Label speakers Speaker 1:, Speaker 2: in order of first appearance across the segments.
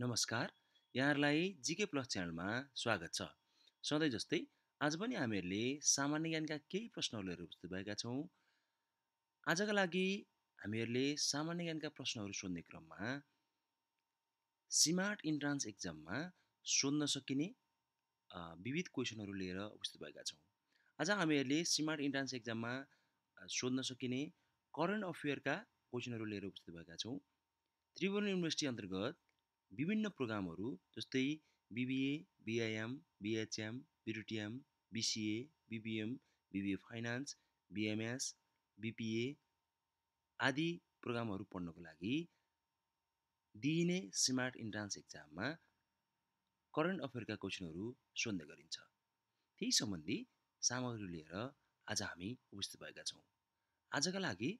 Speaker 1: नमस्कार यहाँहरूलाई जिके प्लस च्यानलमा स्वागत छ सधैँ जस्तै आज पनि हामीहरूले सामान्य ज्ञानका केही प्रश्नहरू लिएर उपस्थित भएका छौँ आजका लागि हामीहरूले सामान्य ज्ञानका प्रश्नहरू सोध्ने क्रममा सिमार्ट इन्ट्रान्स एक्जाममा सोध्न सकिने विविध क्वेसनहरू लिएर उपस्थित भएका छौँ आज हामीहरूले सिमार्ट इन्ट्रान्स एक्जाममा सोध्न सकिने करेन्ट अफेयरका क्वेसनहरू लिएर उपस्थित भएका छौँ त्रिभुवन युनिभर्सिटी अन्तर्गत विभिन्न प्रोग्रामहरू जस्तै बिबिए बिआइएम बिएचएम बिरुटिएम BCA BBM BBA finance BMS BPA आदि प्रोग्रामहरू पढ्नको लागि दिइने स्मार्ट इन्ट्रान्स एक्जाममा करेन्ट अफेयरका क्वेसनहरू सोध्ने गरिन्छ त्यही सम्बन्धी सामग्री लिएर आज हामी उपस्थित भएका छौँ आजका लागि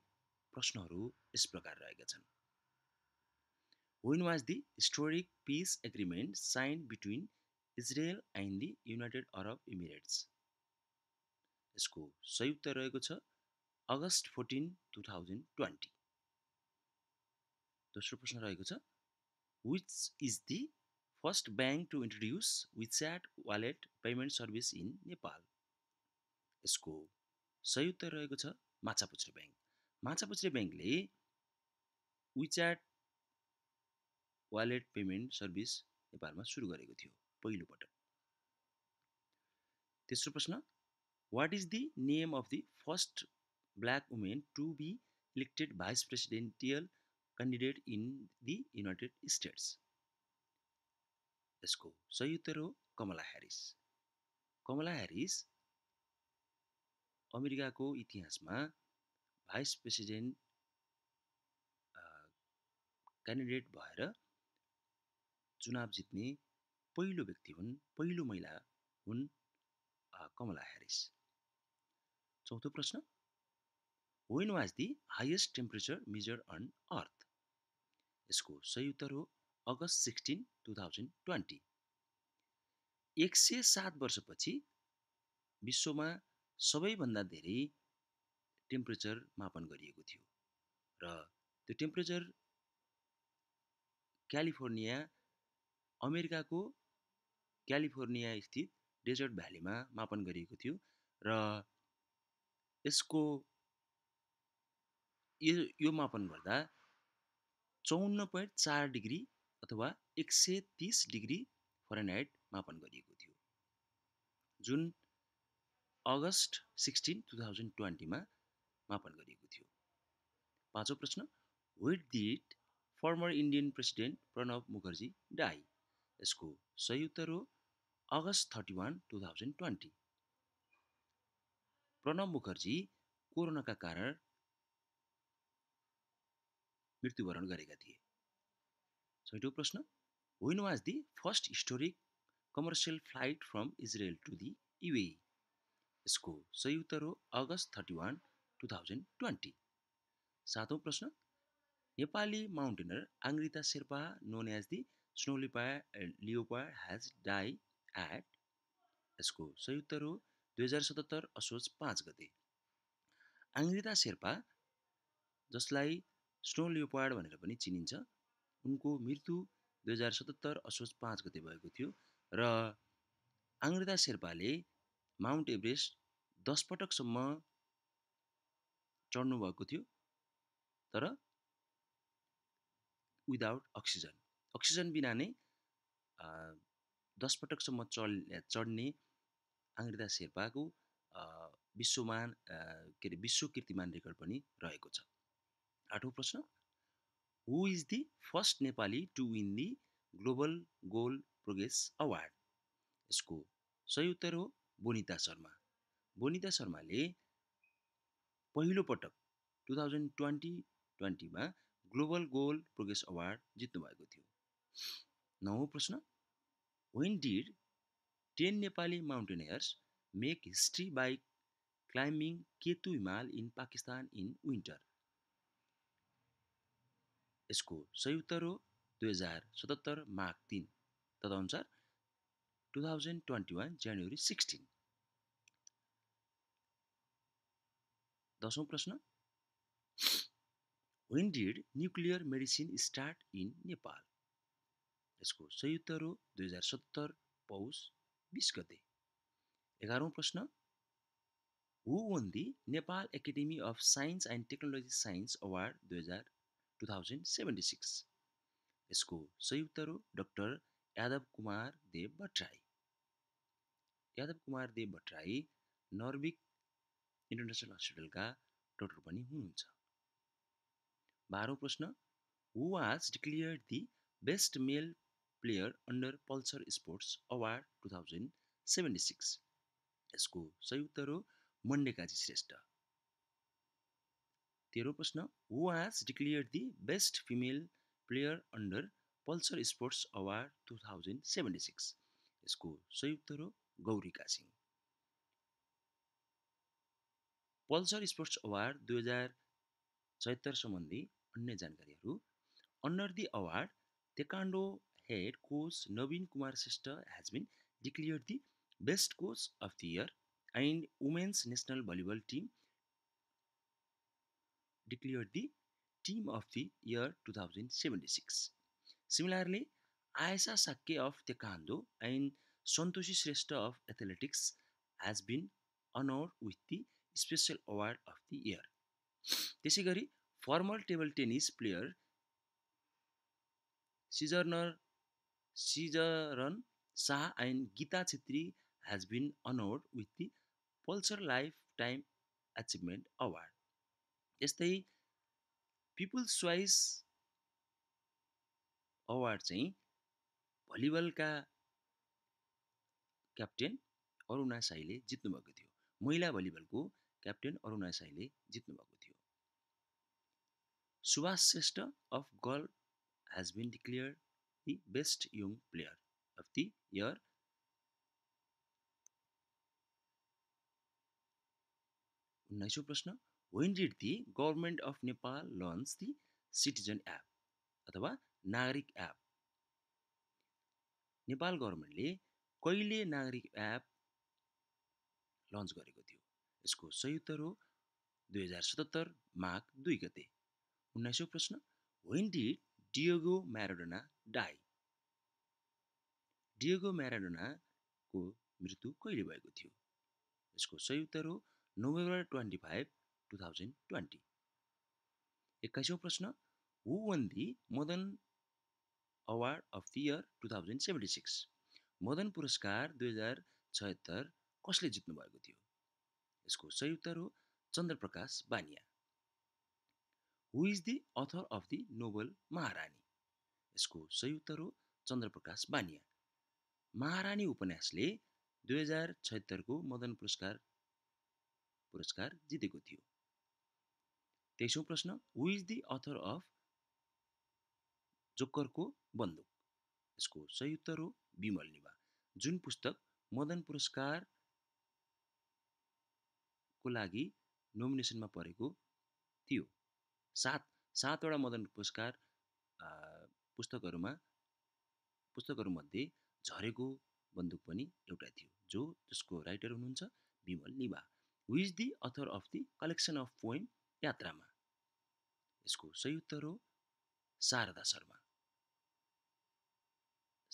Speaker 1: प्रश्नहरू यस प्रकार रहेका छन् When was the historic peace agreement signed between Israel and the United Arab Emirates यसको संयुक्त रहेको छ August fourteen two thousand twenty दोस्रो प्रश्न रहेको छ which is the first bank to introduce WeChat wallet payment service in Nepal यसको संयुक्त रहेको छ माछापुच्छ्रे ब्याङ्क माछापुच्छ्रे ब्याङ्कले विच्याट वालेट पेमेन्ट सर्भिस नेपालमा सुरु गरेको थियो पहिलोपटक तेस्रो प्रश्न what is the name of the first black woman to be elected vice presidential candidate in the United States यसको सही उत्तर हो कमला ह्यारिस कमला ह्यारिस अमेरिकाको इतिहासमा भाइस प्रेसिडेन्ट क्यान्डिडेट भएर चुनाव जित्ने पहिलो व्यक्ति हुन् पहिलो महिला हुन् कमला ह्यारिस चौथो प्रश्न when was the highest temperature measure on earth यसको सही उत्तर हो August sixteen two thousand twenty एक सय सात वर्षपछि विश्वमा सबैभन्दा धेरै टेम्परेचर मापन गरिएको थियो र त्यो टेम्परेचर क्यालिफोर्निया अमेरिकाको क्यालिफोर्निया स्थित डेजर्ट भ्यालीमा मापन गरिएको थियो र यसको यो यो मापन गर्दा चौन्न पोइन्ट चार डिग्री अथवा एक सय तिस डिग्री फरेनहाइट मापन गरिएको थियो जुन अगस्ट सिक्सटिन टु थाउजन्ड ट्वेन्टीमा मापन गरिएको थियो पाँचौँ प्रश्न विथ दिट former Indian president Pranab Mukherjee die यसको उत्तर हो अगस्त thirty one two thousand twenty Pranab Mukherjee कोरोनाका कारण मृत्युवरण गरेका थिए छैटौँ प्रश्न होइन was the first historic commercial flight from Israel to the UAE यसको उत्तर हो अगस्त थर्टी वान टु थाउजन्ड ट्वेन्टी सातौँ प्रश्न Nepali mountaineer Angrita Sherpa known as the snow leopard has die at यसको संयुक्त हो दुई हजार सतहत्तर असोज पाँच गते आङ्ग्रिता शेर्पा जसलाई स्नो लियोपार्ड भनेर पनि चिनिन्छ उनको मृत्यु दुई हजार सतहत्तर असोज पाँच गते भएको थियो र आङ्ग्रिता शेर्पाले माउन्ट एभरेस्ट दस पटकसम्म चढ्नु थियो तर विदाउट अक्सिजन अक्सिजन बिना नै दस पटकसम्म चढ्ने आङ्ग्रिता शेर्पाको विश्वमान के अरे विश्व कीर्तिमान रेकर्ड पनि रहेको छ आठौँ प्रश्न who is the first Nepali to win the global goal progress award यसको सही उत्तर हो बोनिता शर्मा बोनिता शर्माले पहिलोपटक टु थाउजन्ड ट्वेन्टी ट्वेन्टीमा ग्लोबल गोल प्रोग्रेस अवार्ड जित्नुभएको थियो नौ प्रश्न when did ten Nepali mountaineers make history by climbing K two himal in Pakistan in winter यसको सही उत्तर हो दुई हजार सतहत्तर माघ तिन तदनुसार two thousand twenty one January sixteen दसौँ प्रश्न when did nuclear medicine start in Nepal यसको संयुक्त हो दुई हजार सत्तर पौष बिस गते एघारौँ प्रश्न who won the Nepal academy of science and technology science award दुई हजार टु थाउजन्ड सेभेन्टी सिक्स यसको संयुक्त रो doctor Yadav Kumar Dev Bhattarai Yadav Kumar Dev Bhattarai Norvic international हस्पिटलका डक्टर पनि हुनुहुन्छ बाह्रौँ प्रश्न who was declare the best male player under Pulsar sports award two thousand seventy six यसको मन्डेकाजी हो मण्डेकाजी श्रेष्ठ तेह्र प्रश्न who has declare the best female player under Pulsar sports award two thousand seventy six यसको उत्तर हो Gauri Kasing Pulsar sports award दुई हजार छयत्तर सम्बन्धी अन्य जानकारीहरू under the award taekwondo head coach Navin Kumar Shrestha has been declared the best coach of the year and women's national volleyball team declared the team of the year 2076. Similarly, Ayesha Sakke of Taekwondo and Santoshi Shrestha of athletics has been honored with the special award of the year. त्यसै गरी table tennis player player सिजर्नर सिजरन Shah and Gita Chhetri has been honoured with the Pulsar lifetime achievement award यस्तै people's choice award चाहिँ भलिबलका captain Aruna साईले जित्नुभएको थियो महिला भलिबलको क्याप्टेन अरुणा साईले जित्नुभएको थियो सुभाष श्रेष्ठ अफ गर्ल has been declare the best young player of the year. उन्नाइसौँ प्रश्न when did the government of Nepal launch the citizen app अथवा नागरिक एप नेपाल गभर्मेन्टले कहिले नागरिक एप लन्च गरेको थियो यसको सही उत्तर हो दुई हजार सतहत्तर माघ दुई गते उन्नाइसौँ प्रश्न when did Diego Maradona die Diego म्याराडोनाको मृत्यु कहिले भएको थियो यसको सही उत्तर हो November twenty five two thousand twenty एक्काइसौँ प्रश्न who won the Madan award of the year two thousand seventy six Madan पुरस्कार दुई हजार छयत्तर कसले जित्नुभएको थियो यसको सही उत्तर हो Chandraprakash Baniya who is the author of the novel Maharani यसको सही उत्तर हो चन्द्रप्रकाश बानिया महारानी उपन्यासले दुई हजार छत्तरको मदन पुरस्कार पुरस्कार जितेको थियो तेइसौँ प्रश्न who is the author of जोकरको बन्दुक यसको सही उत्तर हो विमल निभा जुन पुस्तक मदन पुरस्कारको लागि नोमिनेसनमा परेको थियो सात सातवटा मदन पुरस्कार पुस्तकहरूमा पुस्तकहरूमध्ये झरेको बन्दुक पनि एउटा थियो जो त्यसको राइटर हुनुहुन्छ विमल लिबा who is the author of the collection of poem यात्रामा यसको सही उत्तर हो शारदा शर्मा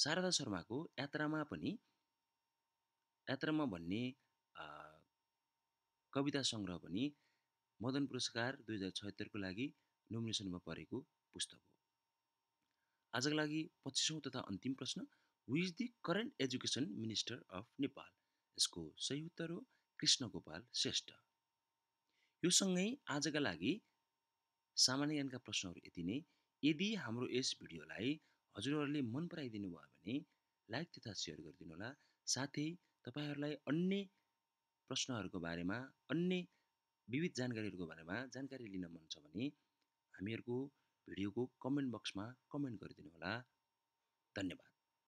Speaker 1: शारदा शर्माको यात्रामा पनि यात्रामा भन्ने कविता सङ्ग्रह पनि मदन पुरस्कार दुई हजार छत्तरको लागि नोमिनेसनमा परेको पुस्तक हो आजको लागि पच्चिसौँ तथा अन्तिम प्रश्न who is the current education minister of Nepal यसको सही उत्तर हो कृष्ण गोपाल श्रेष्ठ यो सँगै आजका लागि सामान्य ज्ञानका प्रश्नहरू यति नै यदि हाम्रो यस भिडियोलाई हजुरहरूले मन पराइदिनु भयो भने लाइक तथा सेयर होला साथै तपाईँहरूलाई अन्य प्रश्नहरूको बारेमा अन्य विविध जानकारीहरूको बारेमा जानकारी लिन मन छ भने हामीहरूको भिडियोको कमेन्ट बक्समा कमेन्ट गरिदिनु होला धन्यवाद